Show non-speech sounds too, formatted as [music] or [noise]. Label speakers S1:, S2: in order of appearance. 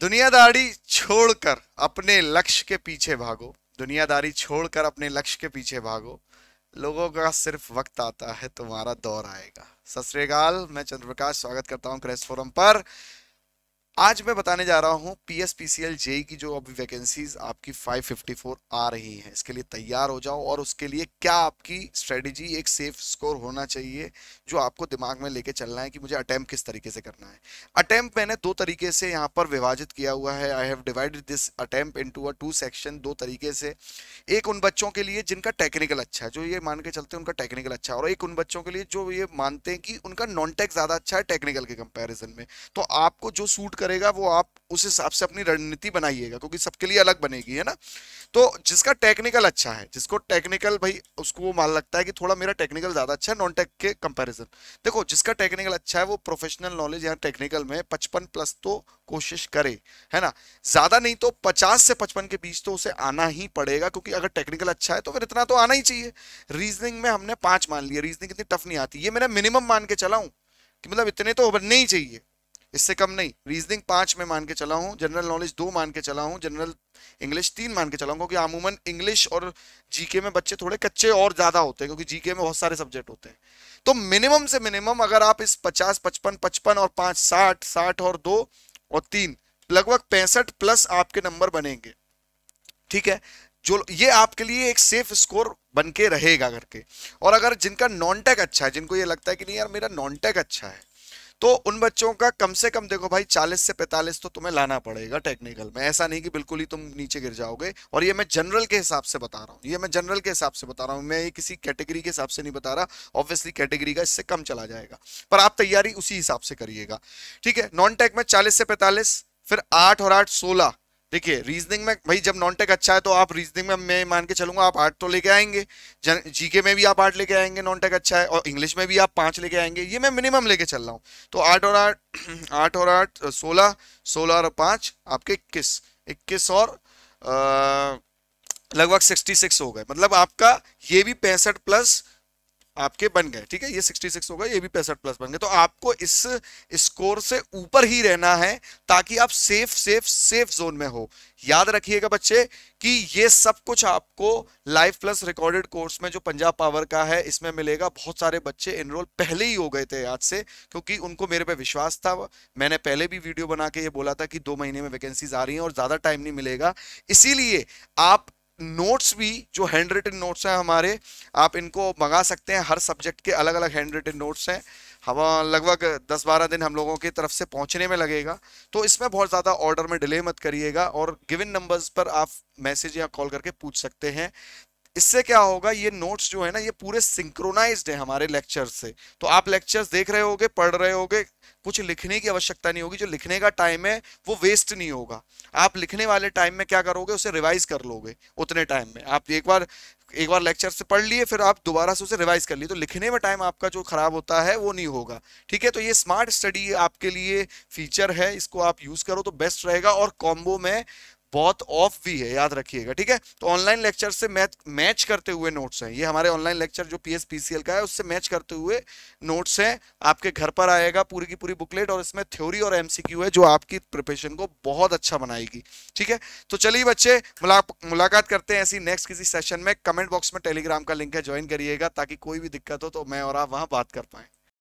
S1: दुनियादारी छोड़कर अपने लक्ष्य के पीछे भागो दुनियादारी छोड़कर अपने लक्ष्य के पीछे भागो लोगों का सिर्फ वक्त आता है तुम्हारा दौर आएगा सत मैं चंद्रप्रकाश स्वागत करता हूँ क्रेस फोरम पर आज मैं बताने जा रहा हूँ P S P C L JE की जो अभी वैकेंसीज आपकी 554 आ रही हैं इसके लिए तैयार हो जाओ और उसके लिए क्या आपकी स्ट्रेटजी एक सेफ स्कोर होना चाहिए जो आपको दिमाग में लेके चलना है कि मुझे अटैम्प किस तरीके से करना है अटैम्प मैंने दो तरीके से यहाँ पर विभाजित किया हुआ है I have divided this attempt in a two section दो तरीके से एक उन बच्चों के लिए जिनका टेक्निकल अच्छा है जो ये मान के चलते हैं उनका टेक्निकल अच्छा है और एक उन बच्चों के लिए जो ये मानते हैं कि उनका नॉन टेक ज़्यादा अच्छा है टेक्निकल के कंपेरिजन में तो आपको जो सूट कर करेगा वो आप उस हिसाब से अपनी रणनीति बनाइएगा क्योंकि सबके लिए अलग बनेगी है ना तो जिसका टेक्निकल अच्छा है जिसको टेक्निकल भाई उसको वो मान लगता है कि थोड़ा मेरा टेक्निकल ज्यादा अच्छा है नॉन टेक के कंपैरिजन देखो जिसका टेक्निकल अच्छा है वो प्रोफेशनल नॉलेज या टेक्निकल में पचपन प्लस तो कोशिश करे है ना ज्यादा नहीं तो पचास से पचपन के बीच तो उसे आना ही पड़ेगा क्योंकि अगर टेक्निकल अच्छा है तो फिर इतना तो आना ही चाहिए रीजनिंग में हमने पांच मान लिया रीजनिंग इतनी टफ नहीं आती ये मैंने मिनिमम मान के चला हूँ कि मतलब इतने तो बनने ही चाहिए इससे कम नहीं रीजनिंग पांच में मान के चला हूँ जनरल नॉलेज दो मान के चला हूँ जनरल इंग्लिश तीन मान के चला हूँ क्योंकि अमूमन इंग्लिश और जीके में बच्चे थोड़े कच्चे और ज्यादा होते हैं क्योंकि जीके में बहुत सारे सब्जेक्ट होते हैं तो मिनिमम से मिनिमम अगर आप इस पचास पचपन पचपन और पांच साठ साठ और दो और तीन लगभग पैंसठ प्लस आपके नंबर बनेंगे ठीक है जो ये आपके लिए एक सेफ स्कोर बन के रहेगा करके और अगर जिनका नॉन टैक अच्छा है जिनको ये लगता है कि नहीं यार मेरा नॉन टैक अच्छा है तो उन बच्चों का कम से कम देखो भाई 40 से 45 तो तुम्हें लाना पड़ेगा टेक्निकल में ऐसा नहीं कि बिल्कुल ही तुम नीचे गिर जाओगे और ये मैं जनरल के हिसाब से बता रहा हूँ ये मैं जनरल के हिसाब से बता रहा हूँ मैं ये किसी कैटेगरी के हिसाब से नहीं बता रहा ऑब्वियसली कैटेगरी का इससे कम चला जाएगा पर आप तैयारी उसी हिसाब से करिएगा ठीक है नॉन टेक में चालीस से पैंतालीस फिर आठ और आठ सोलह देखिए रीजनिंग में भाई जब नॉन टेक अच्छा है तो आप रीजनिंग में मैं मान के चलूंगा आप आठ तो लेके आएंगे जीके में भी आप आठ लेके आएंगे नॉन टेक अच्छा है और इंग्लिश में भी आप पाँच लेके आएंगे ये मैं मिनिमम लेके चल रहा हूँ तो आठ और आठ आठ [clears throat] और आठ सोलह सोलह और पाँच आपके इक्कीस इक्कीस और लगभग सिक्सटी सिक्स हो गए मतलब आपका ये भी पैंसठ प्लस आपके बन गए ठीक है ये 66 होगा ये भी पैंसठ प्लस बन गए तो आपको इस स्कोर से ऊपर ही रहना है ताकि आप सेफ सेफ सेफ जोन में हो याद रखिएगा बच्चे कि ये सब कुछ आपको लाइव प्लस रिकॉर्डेड कोर्स में जो पंजाब पावर का है इसमें मिलेगा बहुत सारे बच्चे एनरोल पहले ही हो गए थे आज से क्योंकि उनको मेरे पे विश्वास था मैंने पहले भी वीडियो बना के ये बोला था कि दो महीने में वैकेंसीज आ रही हैं और ज़्यादा टाइम नहीं मिलेगा इसीलिए आप नोट्स भी जो हैंड रिटन नोट्स हैं हमारे आप इनको मंगा सकते हैं हर सब्जेक्ट के अलग अलग हैंड रिटन नोट्स हैं हवा लगभग 10-12 दिन हम लोगों की तरफ से पहुंचने में लगेगा तो इसमें बहुत ज़्यादा ऑर्डर में डिले मत करिएगा और गिविन नंबर्स पर आप मैसेज या कॉल करके पूछ सकते हैं इससे क्या होगा ये नोट्स जो है ना ये पूरे सिंक्रोनाइज्ड है हमारे लेक्चर से तो आप लेक्चर्स देख रहे होगे पढ़ रहे होगे कुछ लिखने की आवश्यकता नहीं होगी जो लिखने का टाइम है वो वेस्ट नहीं होगा आप लिखने वाले टाइम में क्या करोगे उसे रिवाइज कर लोगे उतने टाइम में आप एक बार एक बार लेक्चर से पढ़ लिए फिर आप दोबारा से उसे रिवाइज कर लिए तो लिखने में टाइम आपका जो खराब होता है वो नहीं होगा ठीक है तो ये स्मार्ट स्टडी आपके लिए फीचर है इसको आप यूज करो तो बेस्ट रहेगा और कॉम्बो में बहुत ऑफ भी है याद रखिएगा ठीक है तो ऑनलाइन लेक्चर से मैच मैच करते हुए नोट्स हैं ये हमारे ऑनलाइन लेक्चर जो पी एस का है उससे मैच करते हुए नोट्स हैं आपके घर पर आएगा पूरी की पूरी बुकलेट और इसमें थ्योरी और एमसीक्यू है जो आपकी प्रिपरेशन को बहुत अच्छा बनाएगी ठीक है तो चलिए बच्चे मुला, मुलाकात करते हैं ऐसी नेक्स्ट किसी सेशन में कमेंट बॉक्स में टेलीग्राम का लिंक है ज्वाइन करिएगा ताकि कोई भी दिक्कत हो तो मैं और आप वहाँ बात कर पाएँ